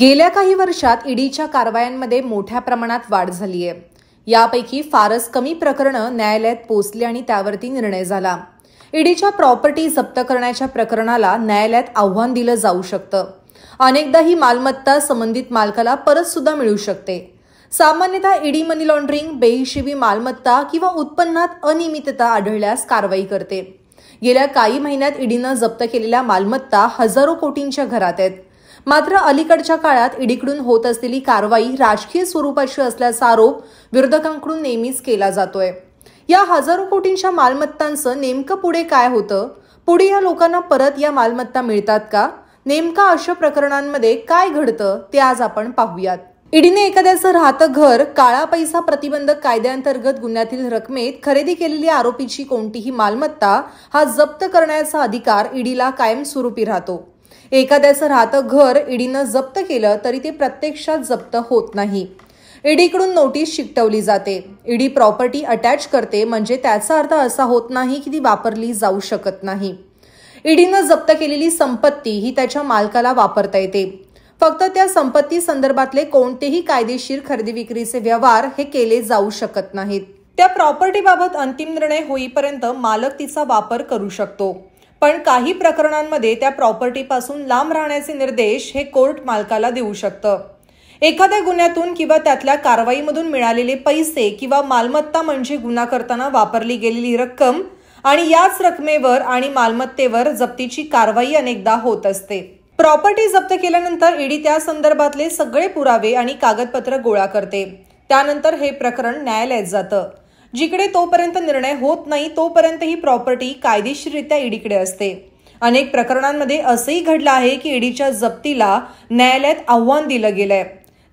गेल्या काही वर्षात ईडीच्या कारवायांमध्ये मोठ्या प्रमाणात वाढ झाली आहे यापैकी फारच कमी प्रकरणं न्यायालयात पोचली आणि त्यावरती निर्णय झाला ईडीच्या प्रॉपर्टी जप्त करण्याच्या प्रकरणाला न्यायालयात आव्हान दिलं जाऊ शकतं अनेकदा ही मालमत्ता संबंधित मालकाला परत सुद्धा मिळू शकते सामान्यतः ईडी मनी लॉन्ड्रिंग बेहिशेबी मालमत्ता किंवा उत्पन्नात अनियमितता आढळल्यास कारवाई करते गेल्या काही महिन्यात ईडीनं जप्त केलेल्या मालमत्ता हजारो कोटींच्या घरात आहेत मात्र अलीकडच्या काळात ईडीकडून होत असलेली कारवाई राजकीय स्वरूपाची असल्याचा आरोप विरोधकांकडून नेहमीच केला जातोय या हजारो कोटींच्या मालमत्तांचं नेमकं पुढे काय होतं पुढे या लोकांना परत या मालमत्ता मिळतात का नेमका अशा प्रकरणांमध्ये काय घडतं ते आज आपण पाहूयात ईडीने एखाद्याचं राहतं घर काळा पैसा प्रतिबंधक कायद्याअंतर्गत गुन्ह्यातील रकमेत खरेदी केलेली आरोपीची कोणतीही मालमत्ता हा जप्त करण्याचा अधिकार ईडीला कायमस्वरूपी राहतो एखाद्याचं राहतं घर ईडीनं जप्त केलं तरी ते प्रत्यक्षात जप्त होत नाही ईडीकडून नोटीस शिकटवली जाते ईडी प्रॉपर्टी अटॅच करते म्हणजे त्याचा अर्थ असा होत नाही की ती वापरली जाऊ शकत नाही ईडीनं जप्त केलेली संपत्ती ही त्याच्या मालकाला वापरता येते फक्त त्या संपत्ती संदर्भातले कोणतेही कायदेशीर खरेदी विक्रीचे व्यवहार हे केले जाऊ शकत नाहीत त्या प्रॉपर्टीबाबत अंतिम निर्णय होईपर्यंत मालक तिचा वापर करू शकतो पण काही प्रकरणांमध्ये त्या प्रॉपर्टीपासून लांब राहण्याचे निर्देश हे कोर्ट मालकाला देऊ शकतं एखाद्या गुन्ह्यातून किंवा त्यातल्या कारवाईमधून मिळालेले पैसे किंवा मालमत्ता म्हणजे गुन्हा करताना वापरली गेलेली रक्कम आणि याच रकमेवर आणि मालमत्तेवर जप्तीची कारवाई अनेकदा होत असते प्रॉपर्टी जप्त केल्यानंतर ईडी त्या संदर्भातले सगळे पुरावे आणि कागदपत्र गोळा करते त्यानंतर हे प्रकरण न्यायालयात जातं जिकडे तोपर्यंत निर्णय होत नाही तोपर्यंत ही प्रॉपर्टी कायदेशीररित्या ईडीकडे असते अनेक प्रकरणांमध्ये असंही घडलं आहे की ईडीच्या जप्तीला न्यायालयात आव्हान दिलं गेलंय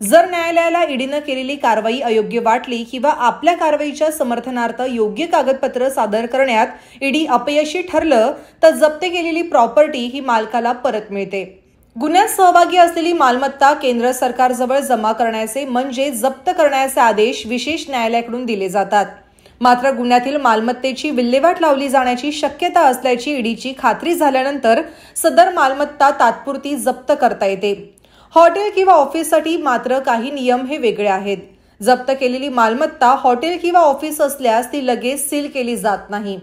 जर न्यायालयाला ईडीनं केलेली कारवाई अयोग्य वाटली किंवा आपल्या कारवाईच्या समर्थनार्थ योग्य कागदपत्र सादर करण्यात ईडी अपयशी ठरलं तर जप्त केलेली प्रॉपर्टी ही मालकाला परत मिळते गुन्ह्यात सहभागी असलेली मालमत्ता केंद्र सरकारजवळ जमा करण्याचे म्हणजे जप्त करण्याचे आदेश विशेष न्यायालयाकडून दिले जातात मात्र गुन्ह्यातील मालमत्तेची विल्हेवाट लावली जाण्याची शक्यता असल्याची ईडीची खात्री झाल्यानंतर सदर मालमत्ता तात्पुरती जप्त करता येते हॉटेल किंवा ऑफिससाठी मात्र काही नियम हे वेगळे आहेत जप्त केलेली मालमत्ता हॉटेल किंवा ऑफिस असल्यास ती लगेच सील केली जात नाही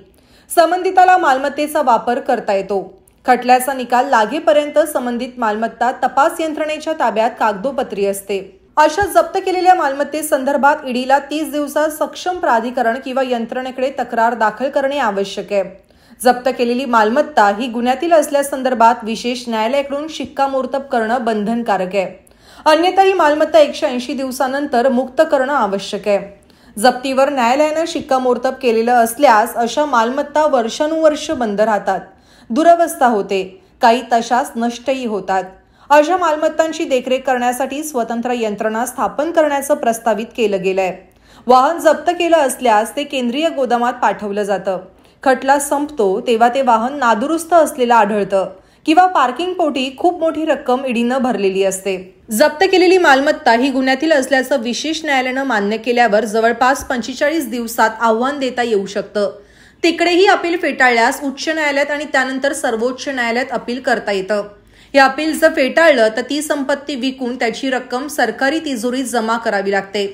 संबंधिताला मालमत्तेचा वापर करता येतो खटल्याचा निकाल लागेपर्यंत संबंधित मालमत्ता तपास यंत्रणेच्या ताब्यात कागदोपत्री असते अशा जप्त केलेल्या मालमत्तेसंदर्भात ईडीला तीस दिवसात सक्षम प्राधिकरण किंवा यंत्रणेकडे तक्रार दाखल करणे आवश्यक आहे जप्त केलेली मालमत्ता ही गुन्ह्यातील असल्यासंदर्भात विशेष न्यायालयाकडून शिक्कामोर्तब करणं बंधनकारक आहे अन्यथा ही मालमत्ता एकशे ऐंशी दिवसानंतर मुक्त करणं आवश्यक आहे जप्तीवर न्यायालयानं शिक्कामोर्तब केलेलं असल्यास अशा मालमत्ता वर्षानुवर्ष बंद राहतात दुरवस्था होते काही तशाच नष्टही होतात अशा मालमत्तांची देखरेख करण्यासाठी स्वतंत्र यंत्रणा स्थापन करण्याचं प्रस्तावित केलं गेलंय वाहन जप्त केलं असल्यास ते केंद्रीय गोदामात पाठवलं जातं खटला संपतो तेव्हा ते वाहन नादुरुस्त असलेलं आढळतं किंवा पार्किंग पोटी खूप मोठी रक्कम इडीनं भरलेली असते जप्त केलेली मालमत्ता ही गुन्ह्यातील असल्याचं विशेष न्यायालयानं मान्य केल्यावर जवळपास पंचेचाळीस दिवसात आव्हान देता येऊ शकतं तिकडेही अपील फेटाळल्यास उच्च न्यायालयात आणि त्यानंतर सर्वोच्च न्यायालयात अपील करता येतं हे अपील जर फेटाळलं तर ती संपत्ती विकून त्याची रक्कम सरकारी तिजोरीत जमा करावी लागते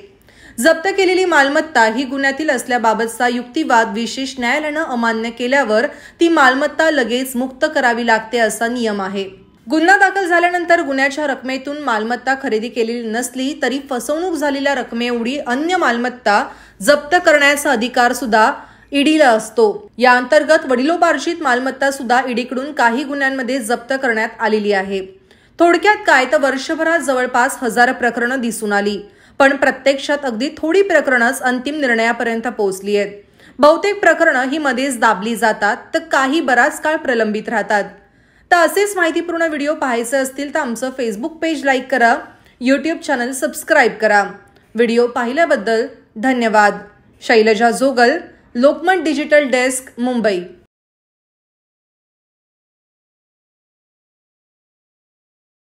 जप्त केलेली मालमत्ता ही गुन्ह्यातील असल्याबाबतचा युक्तिवाद विशेष न्यायालयानं अमान्य केल्यावर ती मालमत्ता लगेच मुक्त करावी लागते असा नियम आहे गुन्हा दाखल झाल्यानंतर गुन्ह्याच्या रकमेतून मालमत्ता खरेदी केलेली नसली तरी फसवणूक झालेल्या रकमेएवढी अन्य मालमत्ता जप्त करण्याचा अधिकार सुद्धा ईडीला असतो या अंतर्गत वडिलोपार्जित मालमत्ता सुद्धा ईडीकडून काही गुन्ह्यांमध्ये जप्त करण्यात आलेली आहे थोडक्यात काय तर वर्षभरात जवळपास हजार प्रकरणं दिसून आली पण प्रत्यक्षात अगदी थोडी प्रकरणच अंतिम निर्णयापर्यंत पोहोचली आहेत बहुतेक प्रकरणं ही मध्येच दाबली जातात तर काही बराच काळ प्रलंबित राहतात तर असेच माहितीपूर्ण व्हिडिओ पाहायचे असतील तर आमचं फेसबुक पेज लाईक करा यूट्यूब चॅनल सबस्क्राईब करा व्हिडिओ पाहिल्याबद्दल धन्यवाद शैलजा जोगल लोकमत डिजिटल डेस्क मुंबई